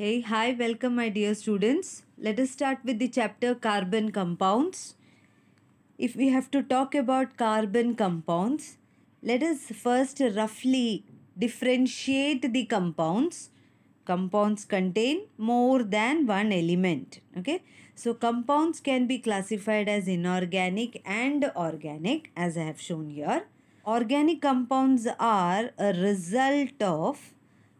Hey, hi, welcome my dear students. Let us start with the chapter carbon compounds. If we have to talk about carbon compounds, let us first roughly differentiate the compounds. Compounds contain more than one element. Okay, so compounds can be classified as inorganic and organic as I have shown here. Organic compounds are a result of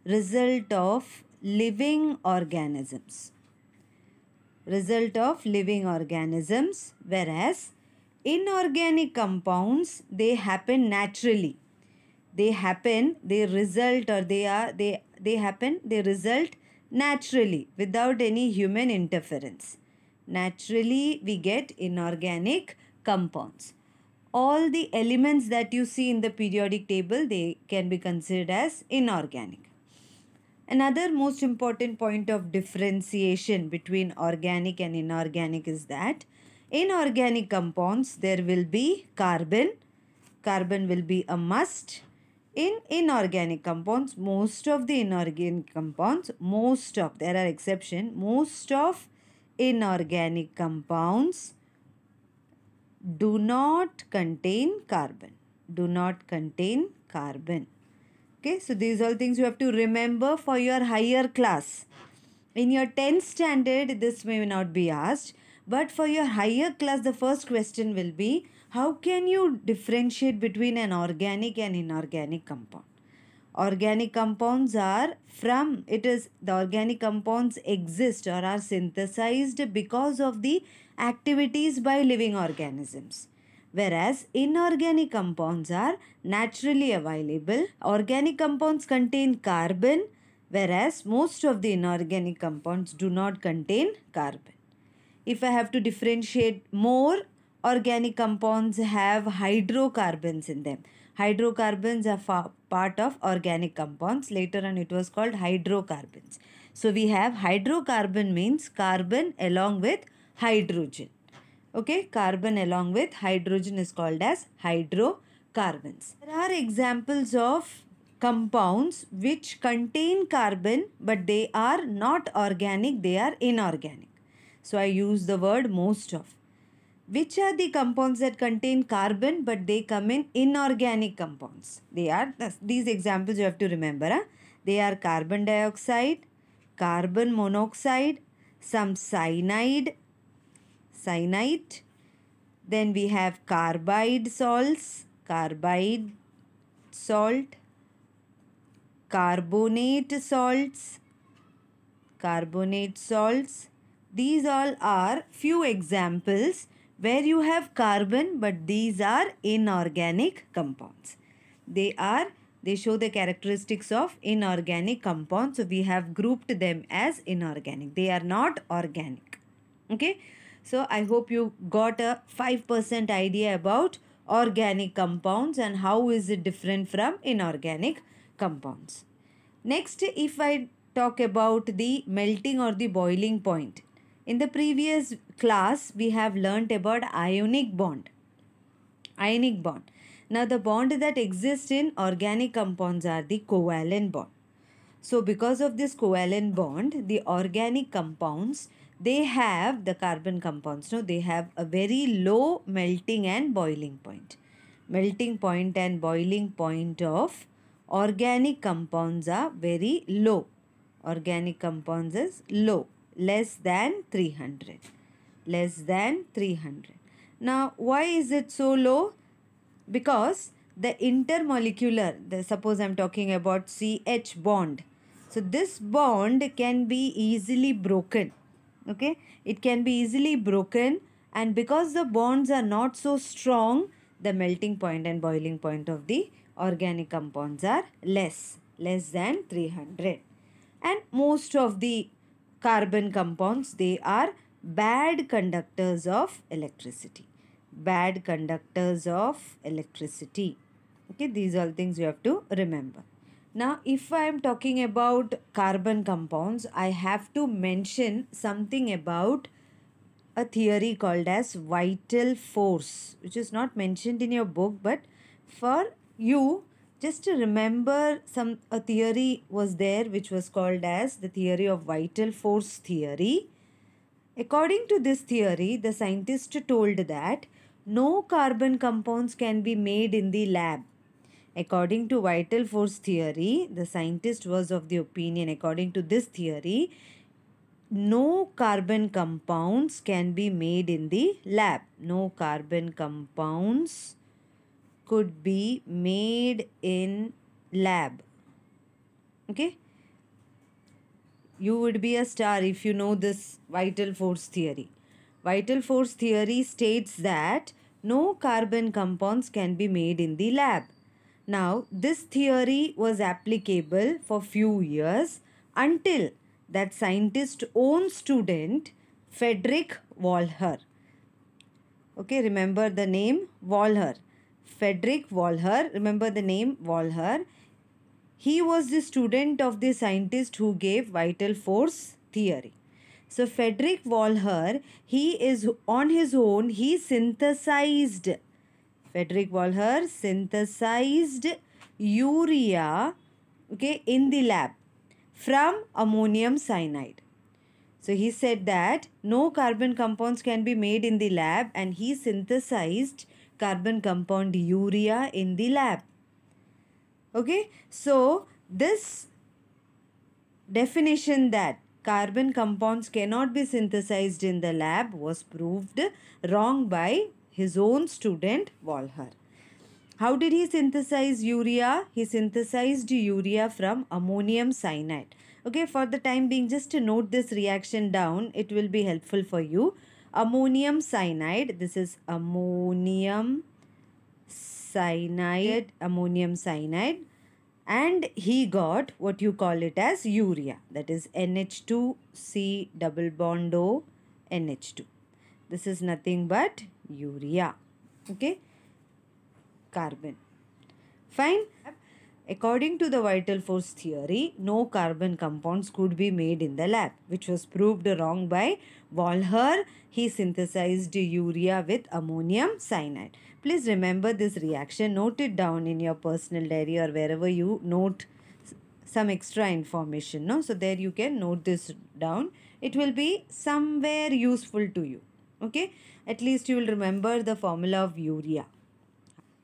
result of living organisms. Result of living organisms whereas inorganic compounds they happen naturally. They happen, they result or they are, they, they happen, they result naturally without any human interference. Naturally we get inorganic compounds all the elements that you see in the periodic table they can be considered as inorganic Another most important point of differentiation between organic and inorganic is that in organic compounds there will be carbon. Carbon will be a must. In inorganic compounds, most of the inorganic compounds, most of, there are exception. most of inorganic compounds do not contain carbon. Do not contain carbon okay so these all things you have to remember for your higher class in your 10th standard this may not be asked but for your higher class the first question will be how can you differentiate between an organic and inorganic compound organic compounds are from it is the organic compounds exist or are synthesized because of the activities by living organisms whereas inorganic compounds are naturally available. Organic compounds contain carbon, whereas most of the inorganic compounds do not contain carbon. If I have to differentiate more, organic compounds have hydrocarbons in them. Hydrocarbons are part of organic compounds. Later on, it was called hydrocarbons. So, we have hydrocarbon means carbon along with hydrogen. Okay, carbon along with hydrogen is called as hydrocarbons. There are examples of compounds which contain carbon but they are not organic, they are inorganic. So I use the word most of. Which are the compounds that contain carbon but they come in inorganic compounds? They are, these examples you have to remember. Huh? They are carbon dioxide, carbon monoxide, some cyanide, cyanide. Then we have carbide salts, carbide salt, carbonate salts, carbonate salts. These all are few examples where you have carbon but these are inorganic compounds. They are they show the characteristics of inorganic compounds so we have grouped them as inorganic they are not organic okay so I hope you got a 5% idea about organic compounds and how is it different from inorganic compounds. Next, if I talk about the melting or the boiling point. In the previous class, we have learnt about ionic bond. Ionic bond. Now, the bond that exists in organic compounds are the covalent bond. So, because of this covalent bond, the organic compounds they have the carbon compounds no they have a very low melting and boiling point melting point and boiling point of organic compounds are very low organic compounds is low less than 300 less than 300 now why is it so low because the intermolecular the, suppose i'm talking about ch bond so this bond can be easily broken okay it can be easily broken and because the bonds are not so strong the melting point and boiling point of the organic compounds are less less than 300 and most of the carbon compounds they are bad conductors of electricity bad conductors of electricity okay these are things you have to remember now, if I am talking about carbon compounds, I have to mention something about a theory called as vital force, which is not mentioned in your book, but for you, just to remember some a theory was there which was called as the theory of vital force theory. According to this theory, the scientist told that no carbon compounds can be made in the lab According to vital force theory, the scientist was of the opinion, according to this theory, no carbon compounds can be made in the lab. No carbon compounds could be made in lab. Okay. You would be a star if you know this vital force theory. Vital force theory states that no carbon compounds can be made in the lab. Now, this theory was applicable for few years until that scientist's own student, Frederick Walher. Okay, remember the name Walher. Frederick Walher, remember the name Walher. He was the student of the scientist who gave vital force theory. So Frederick Walher, he is on his own, he synthesized Frederick Walher synthesized urea okay, in the lab from ammonium cyanide. So he said that no carbon compounds can be made in the lab and he synthesized carbon compound urea in the lab. Okay, so this definition that carbon compounds cannot be synthesized in the lab was proved wrong by his own student Volher. How did he synthesize urea? He synthesized urea from ammonium cyanide. Okay, for the time being, just to note this reaction down, it will be helpful for you. Ammonium cyanide, this is ammonium cyanide, ammonium cyanide and he got what you call it as urea that is NH2C double bond O NH2. This is nothing but urea okay carbon fine according to the vital force theory no carbon compounds could be made in the lab which was proved wrong by Walher he synthesized urea with ammonium cyanide please remember this reaction note it down in your personal diary or wherever you note some extra information no so there you can note this down it will be somewhere useful to you okay at least you will remember the formula of urea.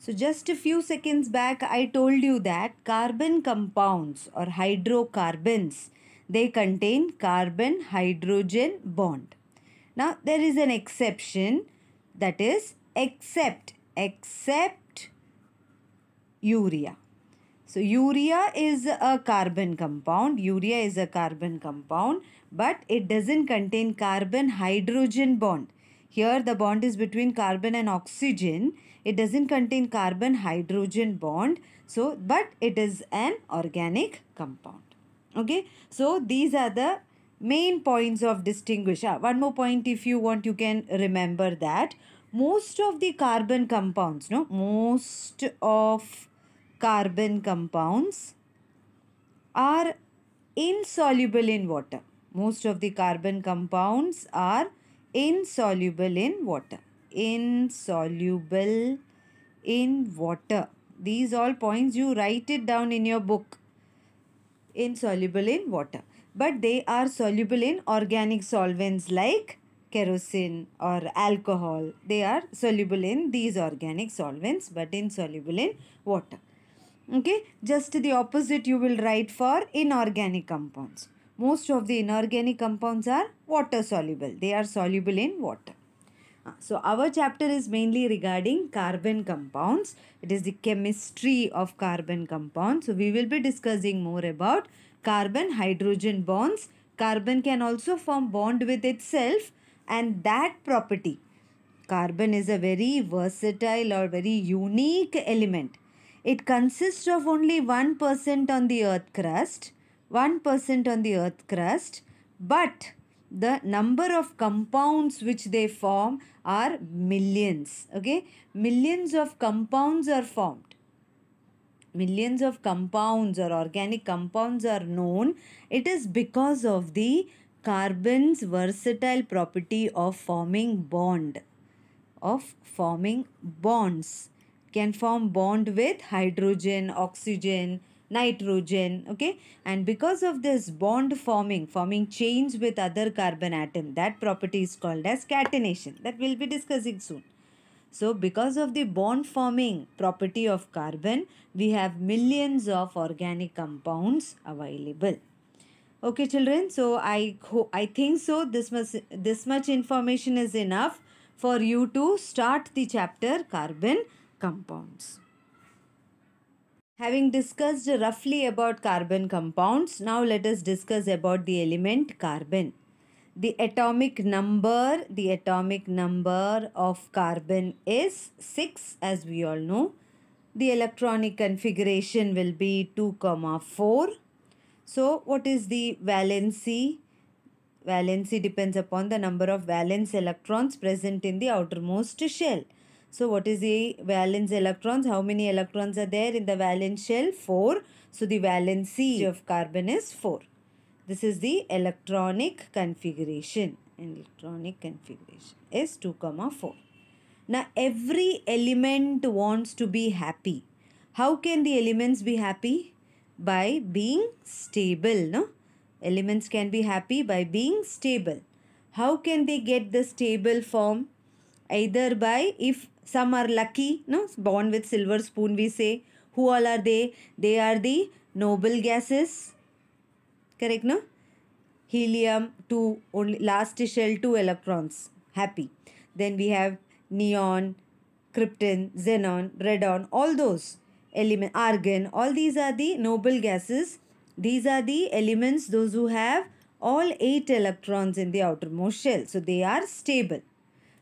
So just a few seconds back I told you that carbon compounds or hydrocarbons they contain carbon hydrogen bond. Now there is an exception that is except except urea. So urea is a carbon compound. Urea is a carbon compound but it doesn't contain carbon hydrogen bond. Here the bond is between carbon and oxygen. It doesn't contain carbon-hydrogen bond. So, but it is an organic compound. Okay. So, these are the main points of distinguish. Ah, one more point if you want you can remember that. Most of the carbon compounds, no, most of carbon compounds are insoluble in water. Most of the carbon compounds are insoluble in water insoluble in water these all points you write it down in your book insoluble in water but they are soluble in organic solvents like kerosene or alcohol they are soluble in these organic solvents but insoluble in water okay just the opposite you will write for inorganic compounds most of the inorganic compounds are water soluble. They are soluble in water. Uh, so our chapter is mainly regarding carbon compounds. It is the chemistry of carbon compounds. So we will be discussing more about carbon hydrogen bonds. Carbon can also form bond with itself and that property. Carbon is a very versatile or very unique element. It consists of only 1% on the earth crust 1% on the earth crust, but the number of compounds which they form are millions. Okay, millions of compounds are formed. Millions of compounds or organic compounds are known. It is because of the carbon's versatile property of forming bond. Of forming bonds. Can form bond with hydrogen, oxygen, nitrogen okay and because of this bond forming forming chains with other carbon atom that property is called as catenation that we'll be discussing soon so because of the bond forming property of carbon we have millions of organic compounds available okay children so i i think so this much this much information is enough for you to start the chapter carbon compounds Having discussed roughly about carbon compounds, now let us discuss about the element carbon. The atomic number, the atomic number of carbon is 6 as we all know. The electronic configuration will be 2 comma 4. So what is the valency? Valency depends upon the number of valence electrons present in the outermost shell. So what is the valence electrons? How many electrons are there in the valence shell? 4. So the valency of carbon is 4. This is the electronic configuration. Electronic configuration is 2 comma 4. Now every element wants to be happy. How can the elements be happy? By being stable. No? Elements can be happy by being stable. How can they get the stable form? either by if some are lucky no born with silver spoon we say who all are they they are the noble gases correct no helium 2 only last shell 2 electrons happy then we have neon krypton xenon radon all those element argon all these are the noble gases these are the elements those who have all 8 electrons in the outermost shell so they are stable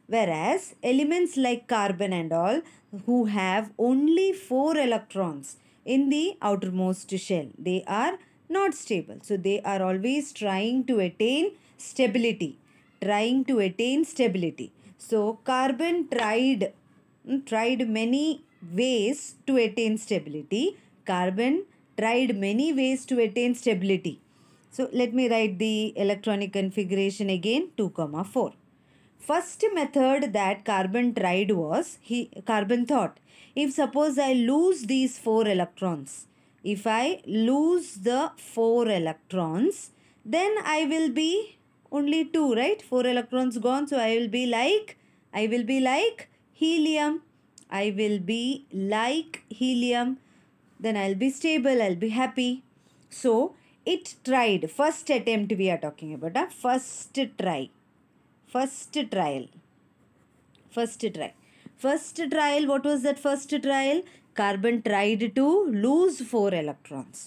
Whereas elements like carbon and all who have only 4 electrons in the outermost shell, they are not stable. So they are always trying to attain stability, trying to attain stability. So carbon tried, hmm, tried many ways to attain stability. Carbon tried many ways to attain stability. So let me write the electronic configuration again 2 comma 4. First method that carbon tried was, he, carbon thought, if suppose I lose these 4 electrons, if I lose the 4 electrons, then I will be only 2, right? 4 electrons gone, so I will be like, I will be like helium. I will be like helium. Then I'll be stable, I'll be happy. So, it tried. First attempt we are talking about. Huh? First try first trial first trial first trial what was that first trial carbon tried to lose four electrons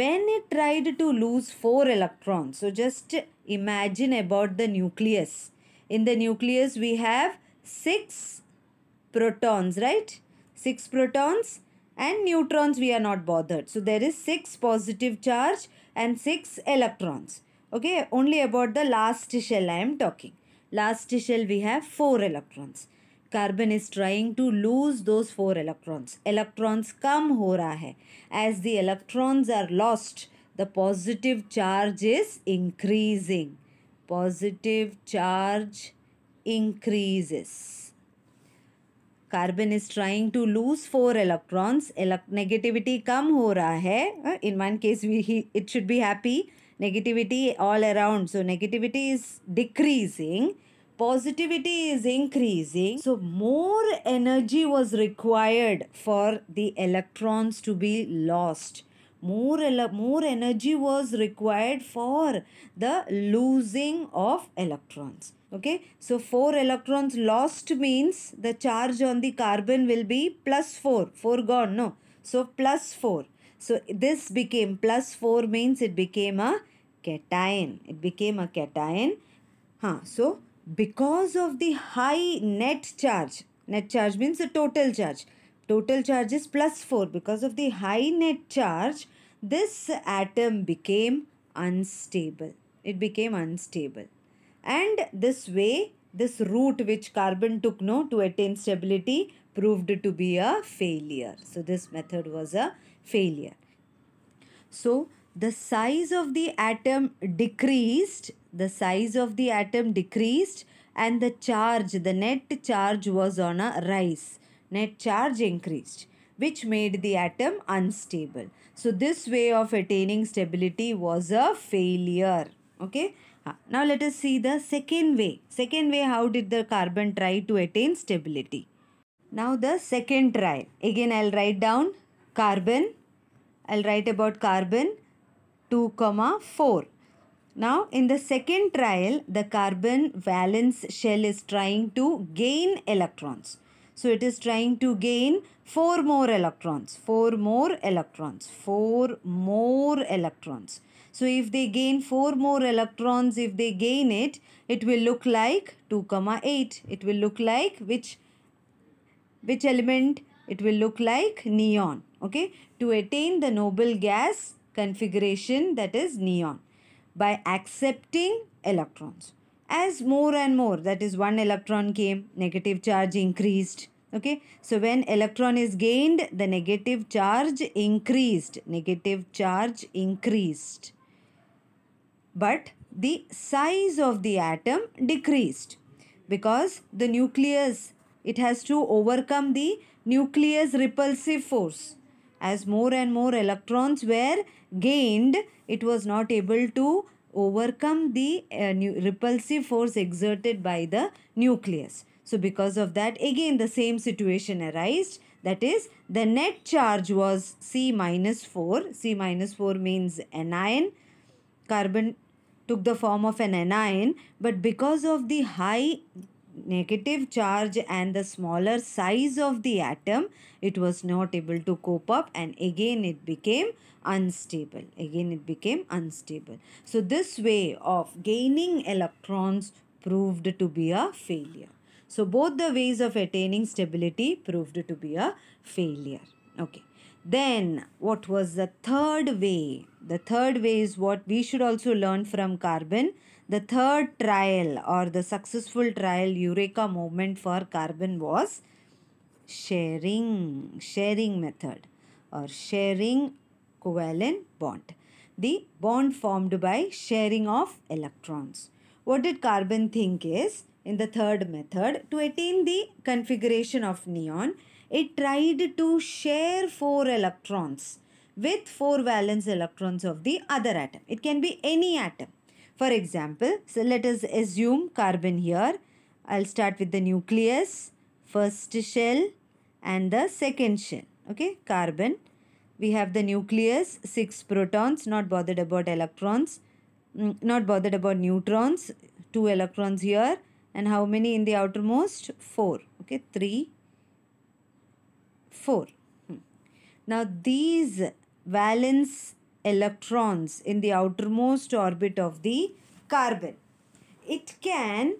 when it tried to lose four electrons so just imagine about the nucleus in the nucleus we have six protons right six protons and neutrons we are not bothered so there is six positive charge and six electrons okay only about the last shell i am talking Last shell we have four electrons. carbon is trying to lose those four electrons electrons kam ho raha hai as the electrons are lost the positive charge is increasing positive charge increases. Carbon is trying to lose four electrons. Ele negativity kam ho raha hai In one case we he, it should be happy. negativity all around. So, negativity is decreasing, positivity is increasing. So, more energy was required for the electrons to be lost. More, more energy was required for the losing of electrons. Okay, so 4 electrons lost means the charge on the carbon will be plus 4, 4 gone, no. So plus 4 so this became plus 4 means it became a cation. It became a cation. Huh. So because of the high net charge, net charge means the total charge. Total charge is plus 4. Because of the high net charge, this atom became unstable. It became unstable. And this way, this route which carbon took no to attain stability proved to be a failure. So this method was a failure. So the size of the atom decreased, the size of the atom decreased and the charge, the net charge was on a rise. Net charge increased which made the atom unstable. So this way of attaining stability was a failure. Okay. Now let us see the second way. Second way how did the carbon try to attain stability? Now the second try. Again I'll write down carbon. I'll write about carbon 2 comma 4. Now in the second trial the carbon valence shell is trying to gain electrons. So it is trying to gain 4 more electrons, 4 more electrons, 4 more electrons. So if they gain 4 more electrons, if they gain it, it will look like 2 comma 8. It will look like which which element it will look like neon okay to attain the noble gas configuration that is neon by accepting electrons as more and more that is one electron came negative charge increased okay so when electron is gained the negative charge increased negative charge increased but the size of the atom decreased because the nucleus it has to overcome the nucleus repulsive force. As more and more electrons were gained, it was not able to overcome the uh, repulsive force exerted by the nucleus. So because of that, again the same situation arose. That is, the net charge was C minus 4. C minus 4 means anion. Carbon took the form of an anion. But because of the high negative charge and the smaller size of the atom, it was not able to cope up and again it became unstable. Again it became unstable. So this way of gaining electrons proved to be a failure. So both the ways of attaining stability proved to be a failure. Okay. Then what was the third way? The third way is what we should also learn from carbon the third trial or the successful trial Eureka movement for carbon was sharing, sharing method or sharing covalent bond. The bond formed by sharing of electrons. What did carbon think is in the third method to attain the configuration of neon it tried to share four electrons with four valence electrons of the other atom. It can be any atom. For example, so let us assume carbon here. I'll start with the nucleus, first shell and the second shell. Okay, carbon. We have the nucleus, 6 protons, not bothered about electrons, mm, not bothered about neutrons, 2 electrons here and how many in the outermost? 4. Okay, 3, 4. Hmm. Now these valence electrons in the outermost orbit of the carbon. It can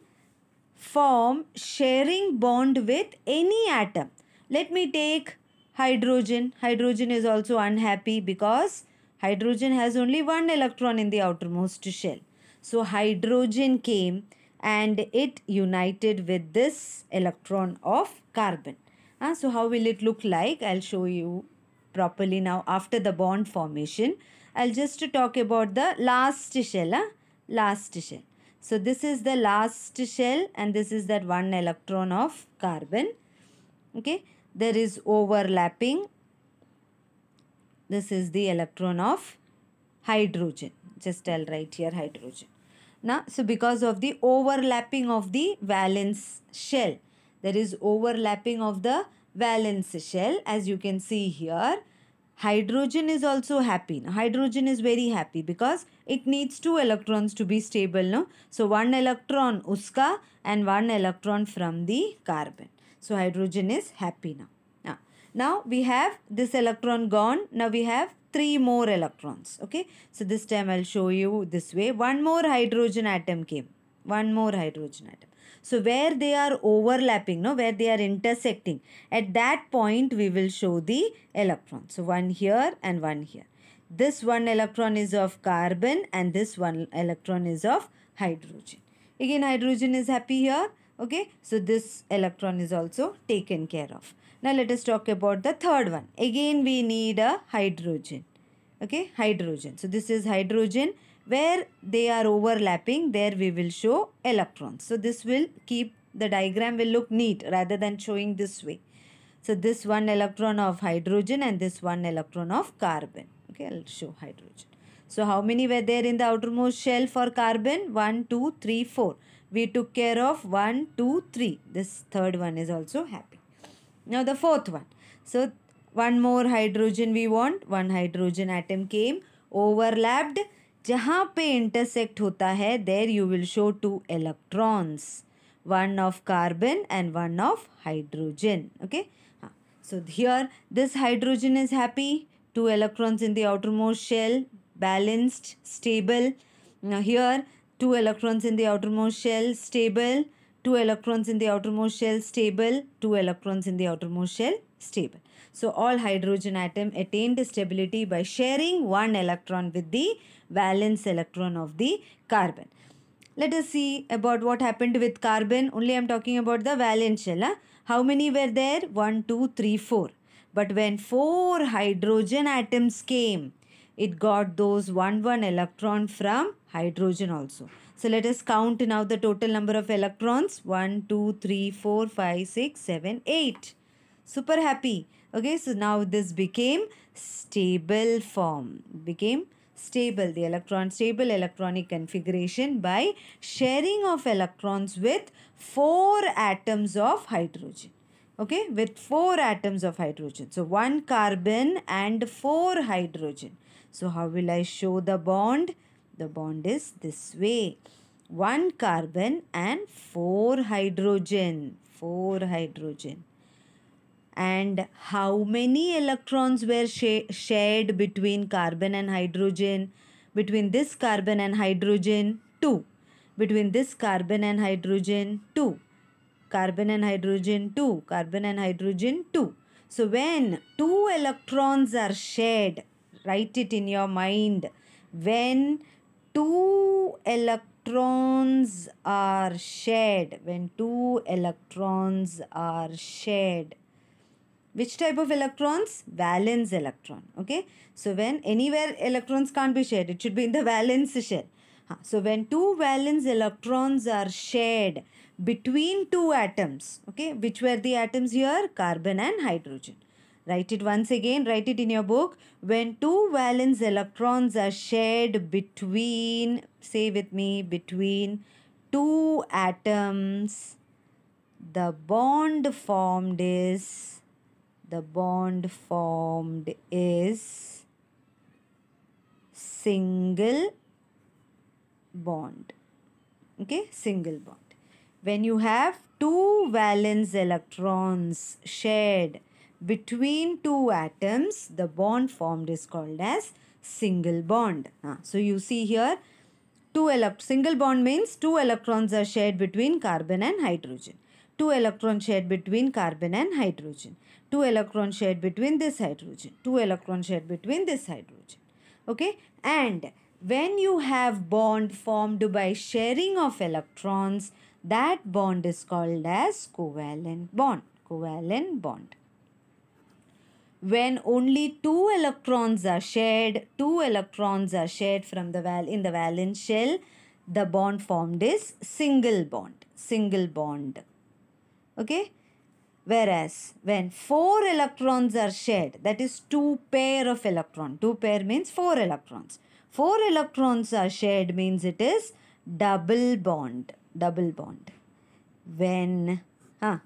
form sharing bond with any atom. Let me take hydrogen. Hydrogen is also unhappy because hydrogen has only one electron in the outermost shell. So hydrogen came and it united with this electron of carbon. Uh, so how will it look like? I'll show you properly now after the bond formation. I'll just talk about the last shell. Huh? Last shell. So this is the last shell and this is that one electron of carbon. Okay. There is overlapping. This is the electron of hydrogen. Just I'll write here hydrogen. Now, so because of the overlapping of the valence shell, there is overlapping of the valence shell as you can see here hydrogen is also happy hydrogen is very happy because it needs two electrons to be stable now so one electron uska and one electron from the carbon so hydrogen is happy now now, now we have this electron gone now we have three more electrons okay so this time i'll show you this way one more hydrogen atom came one more hydrogen atom so where they are overlapping, no, where they are intersecting, at that point we will show the electron. So one here and one here. This one electron is of carbon and this one electron is of hydrogen. Again hydrogen is happy here. Okay, so this electron is also taken care of. Now let us talk about the third one. Again we need a hydrogen okay hydrogen so this is hydrogen where they are overlapping there we will show electrons so this will keep the diagram will look neat rather than showing this way so this one electron of hydrogen and this one electron of carbon okay i'll show hydrogen so how many were there in the outermost shell for carbon 1 2 3 4 we took care of 1 2 3 this third one is also happy now the fourth one so one more hydrogen we want one hydrogen atom came overlapped जहाँ पे intersect होता है there you will show two electrons one of carbon and one of hydrogen okay so here this hydrogen is happy two electrons in the outer most shell balanced stable here two electrons in the outer most shell stable two electrons in the outer most shell stable two electrons in the outer most shell stable So all hydrogen atom attained stability by sharing one electron with the valence electron of the carbon. Let us see about what happened with carbon. Only I am talking about the valence shell. Huh? How many were there? 1, 2, 3, 4. But when 4 hydrogen atoms came, it got those 1 1 electron from hydrogen also. So let us count now the total number of electrons 1, 2, 3, 4, 5, 6, 7, 8. Super happy. Okay, so now this became stable form, became stable, the electron stable electronic configuration by sharing of electrons with 4 atoms of hydrogen. Okay, with 4 atoms of hydrogen. So, 1 carbon and 4 hydrogen. So, how will I show the bond? The bond is this way. 1 carbon and 4 hydrogen. 4 hydrogen and how many electrons were sh- shared between carbon and hydrogen, between this carbon and hydrogen 2, between this carbon and hydrogen 2, carbon and hydrogen 2, carbon and hydrogen 2. So when two electrons are shared, write it in your mind. When two electrons are shared, when two electrons are shared, which type of electrons? Valence electron. Okay. So when anywhere electrons can't be shared, it should be in the valence shell. So when two valence electrons are shared between two atoms, okay, which were the atoms here? Carbon and hydrogen. Write it once again, write it in your book. When two valence electrons are shared between, say with me, between two atoms, the bond formed is the bond formed is single bond okay single bond when you have two valence electrons shared between two atoms the bond formed is called as single bond uh, so you see here two single bond means two electrons are shared between carbon and hydrogen two electrons shared between carbon and hydrogen 2 electron shared between this hydrogen 2 electron shared between this hydrogen okay and when you have bond formed by sharing of electrons that bond is called as covalent bond covalent bond when only two electrons are shared two electrons are shared from the val in the valence shell the bond formed is single bond single bond okay Whereas when 4 electrons are shared, that is 2 pair of electron. 2 pair means 4 electrons. 4 electrons are shared means it is double bond. Double bond. When huh,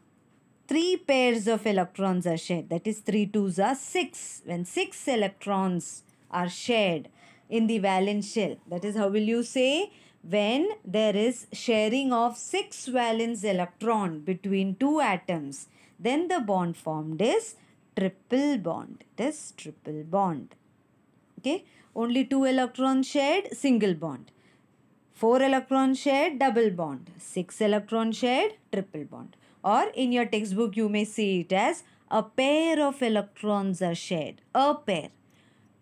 3 pairs of electrons are shared, that is 3 are 6. When 6 electrons are shared in the valence shell, that is how will you say when there is sharing of 6 valence electron between two atoms then the bond formed is triple bond. It is triple bond. Okay. Only two electrons shared single bond. Four electrons shared double bond. Six electrons shared triple bond. Or in your textbook you may see it as a pair of electrons are shared. A pair.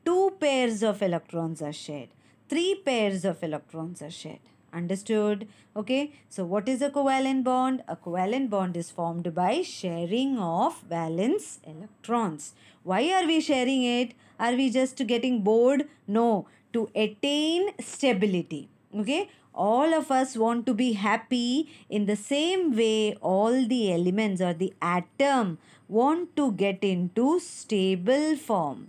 Two pairs of electrons are shared. Three pairs of electrons are shared. Understood? Okay. So, what is a covalent bond? A covalent bond is formed by sharing of valence electrons. Why are we sharing it? Are we just getting bored? No. To attain stability. Okay. All of us want to be happy. In the same way, all the elements or the atom want to get into stable form.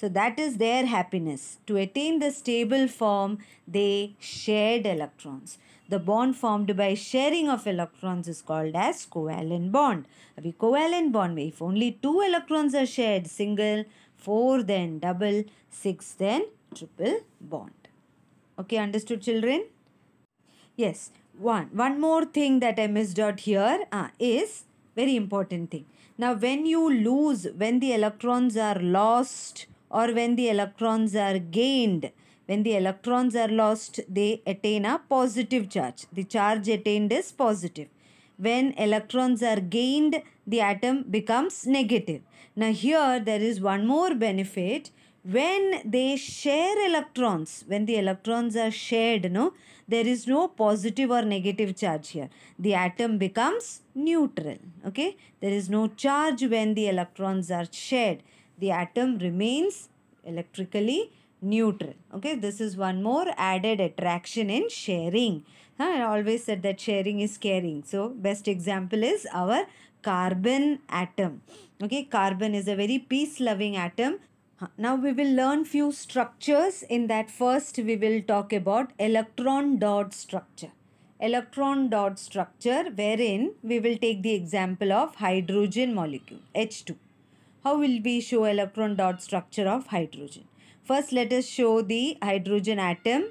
So that is their happiness. To attain the stable form, they shared electrons. The bond formed by sharing of electrons is called as covalent bond. A covalent bond if only two electrons are shared, single, four then double, six then triple bond. Okay, understood children? Yes, one. One more thing that I missed out here uh, is very important thing. Now when you lose, when the electrons are lost or when the electrons are gained. When the electrons are lost, they attain a positive charge. The charge attained is positive. When electrons are gained, the atom becomes negative. Now here there is one more benefit. When they share electrons, when the electrons are shared, no, there is no positive or negative charge here. The atom becomes neutral. Okay, there is no charge when the electrons are shared the atom remains electrically neutral okay this is one more added attraction in sharing i always said that sharing is caring so best example is our carbon atom okay carbon is a very peace loving atom now we will learn few structures in that first we will talk about electron dot structure electron dot structure wherein we will take the example of hydrogen molecule h2 how will we show electron dot structure of hydrogen? First let us show the hydrogen atom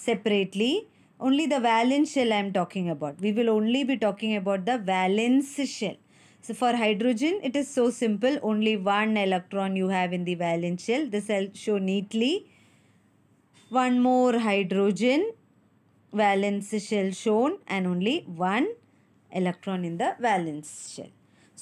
separately. Only the valence shell I am talking about. We will only be talking about the valence shell. So for hydrogen it is so simple. Only one electron you have in the valence shell. This I will show neatly. One more hydrogen valence shell shown and only one electron in the valence shell.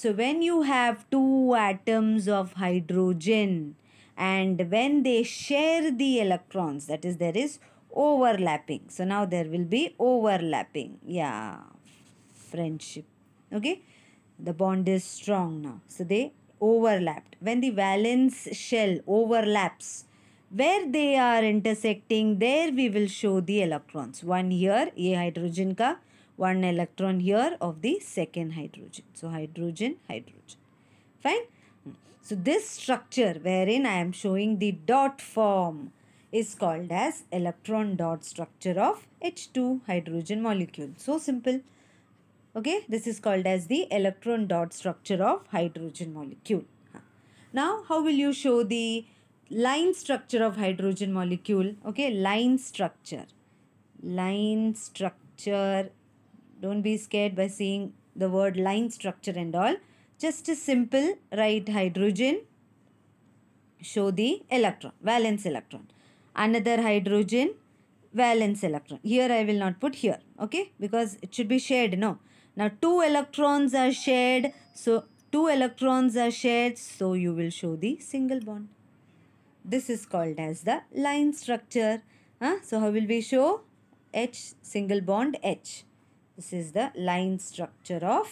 So when you have two atoms of hydrogen and when they share the electrons that is there is overlapping. So now there will be overlapping. Yeah, friendship. Okay, the bond is strong now. So they overlapped. When the valence shell overlaps, where they are intersecting there we will show the electrons one here a hydrogen ka one electron here of the second hydrogen. So, hydrogen, hydrogen. Fine. So, this structure wherein I am showing the dot form is called as electron dot structure of H2 hydrogen molecule. So, simple. Okay, this is called as the electron dot structure of hydrogen molecule. Now, how will you show the line structure of hydrogen molecule? Okay, line structure. Line structure don't be scared by seeing the word line structure and all. Just a simple right hydrogen, show the electron, valence electron. Another hydrogen, valence electron. Here I will not put here, okay? Because it should be shared, no? Now two electrons are shared, so two electrons are shared, so you will show the single bond. This is called as the line structure. Huh? So how will we show? H single bond H. This is the line structure of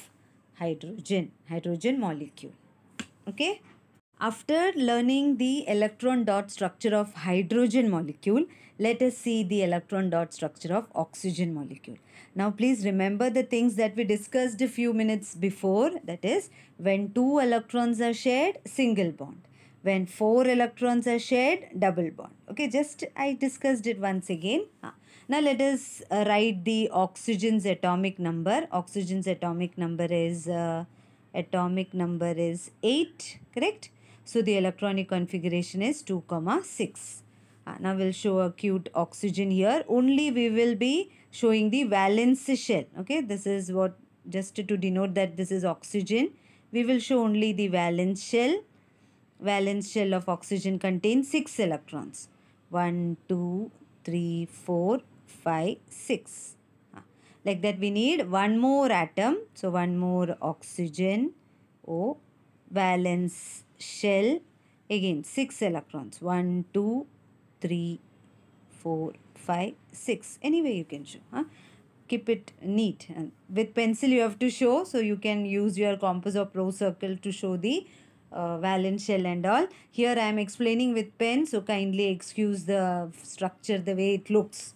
hydrogen, hydrogen molecule. Okay. After learning the electron dot structure of hydrogen molecule, let us see the electron dot structure of oxygen molecule. Now please remember the things that we discussed a few minutes before that is when two electrons are shared, single bond. When four electrons are shared, double bond. Okay, just I discussed it once again. Uh, now let us uh, write the oxygen's atomic number. Oxygen's atomic number is uh, atomic number is 8 correct. So the electronic configuration is 2 comma 6. Uh, now we'll show a cute oxygen here. Only we will be showing the valence shell. Okay this is what just to denote that this is oxygen. We will show only the valence shell valence shell of oxygen contains 6 electrons. 1, 2, 3, 4, by 6. Ah. Like that we need one more atom. So one more oxygen O valence shell. Again 6 electrons. 1, 2, 3, 4, 5, 6. Anyway you can show. Huh? Keep it neat. And with pencil you have to show. So you can use your compass or pro circle to show the uh, valence shell and all. Here I am explaining with pen so kindly excuse the structure the way it looks.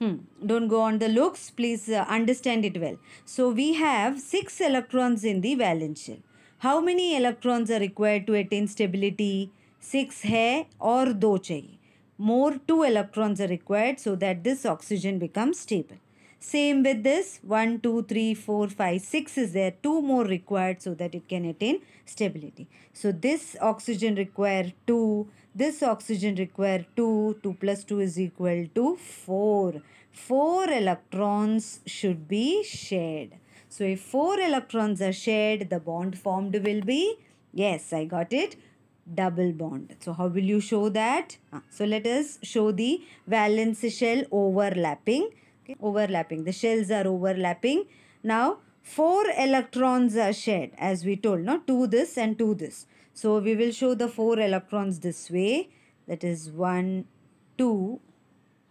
Hmm. Don't go on the looks, please uh, understand it well. So we have 6 electrons in the valence shell. How many electrons are required to attain stability? 6 है और 2 चाहिए. More 2 electrons are required so that this oxygen becomes stable. Same with this 1, 2, 3, 4, 5, 6 is there. 2 more required so that it can attain stability. So this oxygen require 2, this oxygen require 2, 2 plus 2 is equal to 4. 4 electrons should be shared. So if 4 electrons are shared, the bond formed will be, yes, I got it, double bond. So how will you show that? Ah, so let us show the valence shell overlapping. Okay, overlapping. The shells are overlapping. Now, 4 electrons are shared as we told, no? 2 this and 2 this. So we will show the 4 electrons this way. That is 1, 2,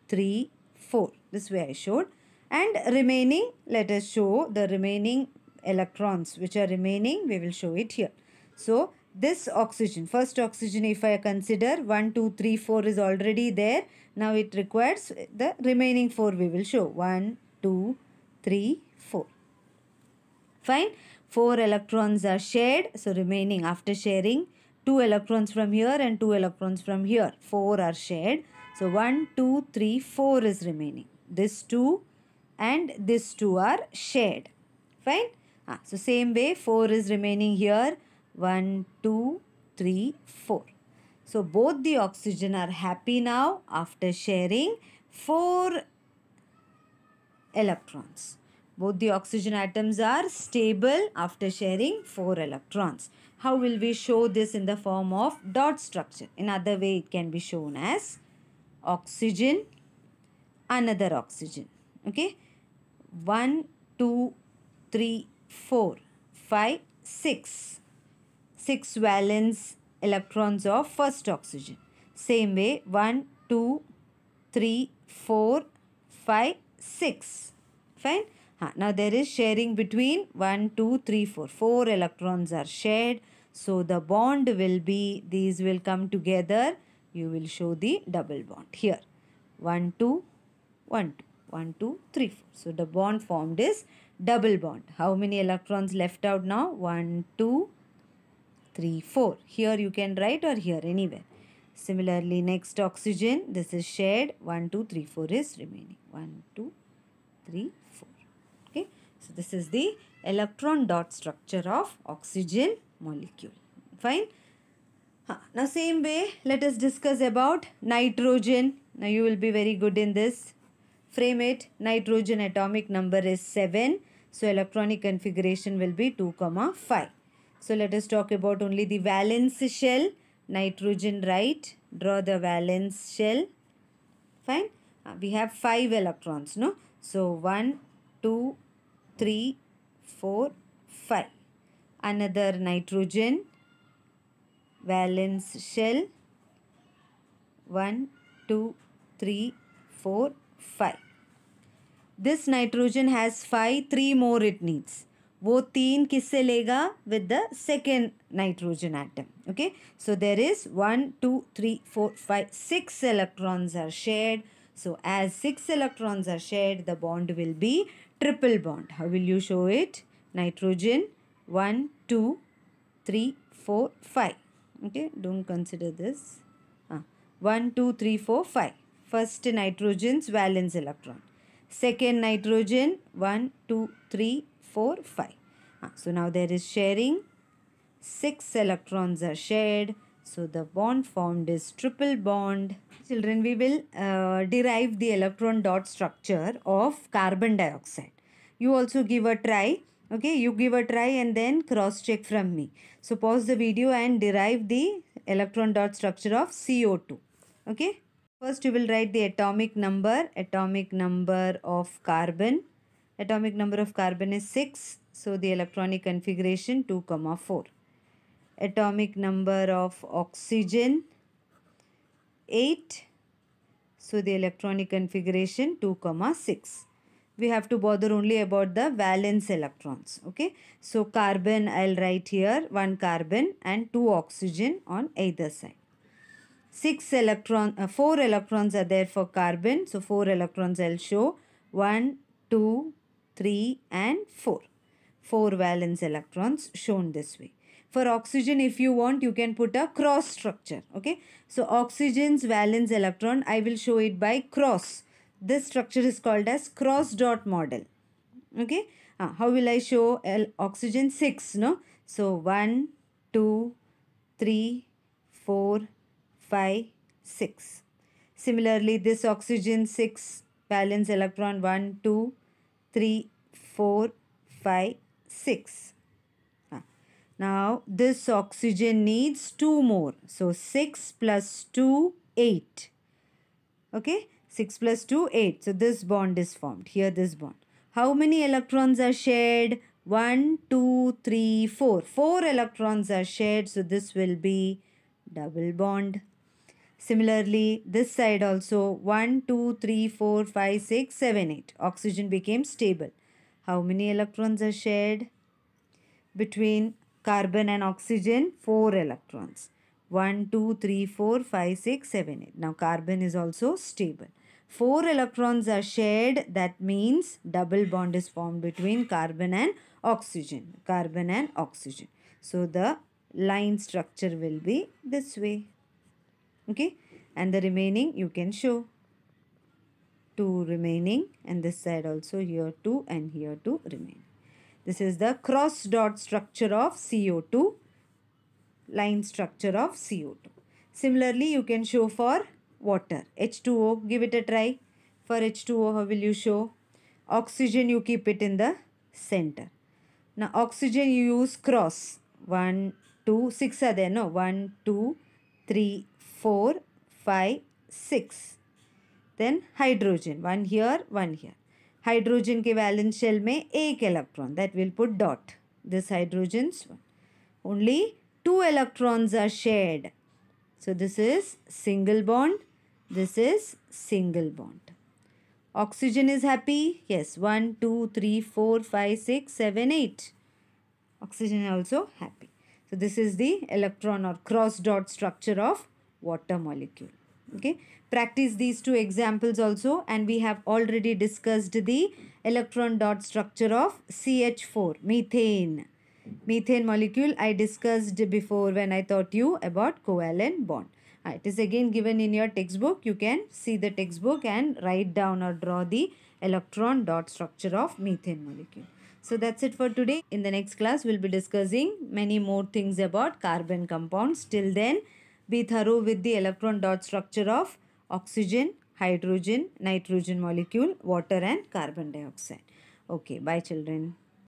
3, 4. This way I showed. And remaining, let us show the remaining electrons which are remaining. We will show it here. So this oxygen, first oxygen if I consider 1, 2, 3, 4 is already there. Now it requires the remaining 4 we will show. 1, 2, 3, 4. Fine. 4 electrons are shared so remaining after sharing 2 electrons from here and 2 electrons from here 4 are shared so 1 2 3 4 is remaining this 2 and this 2 are shared fine ah, so same way 4 is remaining here 1 2 3 4 so both the oxygen are happy now after sharing 4 electrons both the oxygen atoms are stable after sharing 4 electrons. How will we show this in the form of dot structure? In other way, it can be shown as oxygen, another oxygen. Okay. 1, 2, 3, 4, 5, 6. 6 valence electrons of first oxygen. Same way, 1, 2, 3, 4, 5, 6. Fine. Now there is sharing between 1, 2, 3, 4. 4 electrons are shared. So the bond will be, these will come together. You will show the double bond here. 1, 2, 1, 2, 1, 2, 3, 4. So the bond formed is double bond. How many electrons left out now? 1, 2, 3, 4. Here you can write or here anywhere. Similarly, next oxygen, this is shared. 1, 2, 3, 4 is remaining. 1, 2, 3, so, this is the electron dot structure of oxygen molecule. Fine. Now, same way, let us discuss about nitrogen. Now, you will be very good in this. Frame it. Nitrogen atomic number is 7. So, electronic configuration will be 2, comma 5. So, let us talk about only the valence shell. Nitrogen right. Draw the valence shell. Fine. Uh, we have 5 electrons, no? So, 1, 2, 3, 4, 5. Another nitrogen valence shell 1, 2, 3, 4, 5. This nitrogen has 5, 3 more it needs. वो तीन किससे लेगा With the second nitrogen atom. Okay. So there is is one two three four five six so as 6 electrons are shared, the bond will be triple bond. How will you show it? Nitrogen 1, 2, 3, 4, 5. Okay, don't consider this. Ah, 1, 2, 3, 4, 5. First nitrogen's valence electron. Second nitrogen 1, 2, 3, 4, 5. Ah, so now there is sharing. 6 electrons are shared. So the bond formed is triple bond. Children, we will uh, derive the electron dot structure of carbon dioxide. You also give a try. Okay, you give a try and then cross check from me. So pause the video and derive the electron dot structure of CO2. Okay. First you will write the atomic number, atomic number of carbon. Atomic number of carbon is 6. So the electronic configuration 2, comma 4 atomic number of oxygen 8 so the electronic configuration 2 comma 6 we have to bother only about the valence electrons okay so carbon i'll write here one carbon and two oxygen on either side six electron uh, four electrons are there for carbon so four electrons i'll show one two three and four four valence electrons shown this way for oxygen, if you want, you can put a cross structure. Okay. So oxygen's valence electron, I will show it by cross. This structure is called as cross dot model. Okay. Uh, how will I show L oxygen 6? No. So 1, 2, 3, 4, 5, 6. Similarly, this oxygen 6 valence electron 1, 2, 3, 4, 5, 6. Now this oxygen needs 2 more. So 6 plus 2, 8. Okay, 6 plus 2, 8. So this bond is formed. Here this bond. How many electrons are shared? 1, 2, 3, 4. 4 electrons are shared. So this will be double bond. Similarly, this side also 1, 2, 3, 4, 5, 6, 7, 8. Oxygen became stable. How many electrons are shared? Between carbon and oxygen 4 electrons 1 2 3 4 5 6 7 8 now carbon is also stable 4 electrons are shared that means double bond is formed between carbon and oxygen carbon and oxygen so the line structure will be this way okay and the remaining you can show two remaining and this side also here two and here two remaining this is the cross dot structure of CO2, line structure of CO2. Similarly, you can show for water. H2O, give it a try. For H2O, how will you show? Oxygen, you keep it in the center. Now, oxygen you use cross. 1, 2, 6 are there, no? 1, 2, 3, 4, 5, 6. Then hydrogen, one here, one here. Hydrogen के shell shell में एक electron that will put dot this hydrogen's only two electrons are shared so this is single bond this is single bond oxygen is happy yes one, two, three, four, five, six, seven, eight. oxygen also happy so this is the electron or cross dot structure of water molecule okay practice these two examples also and we have already discussed the electron dot structure of CH4 methane methane molecule I discussed before when I taught you about covalent bond ah, it is again given in your textbook you can see the textbook and write down or draw the electron dot structure of methane molecule so that's it for today in the next class we'll be discussing many more things about carbon compounds till then be thorough with the electron dot structure of oxygen, hydrogen, nitrogen molecule, water and carbon dioxide. Okay, bye children.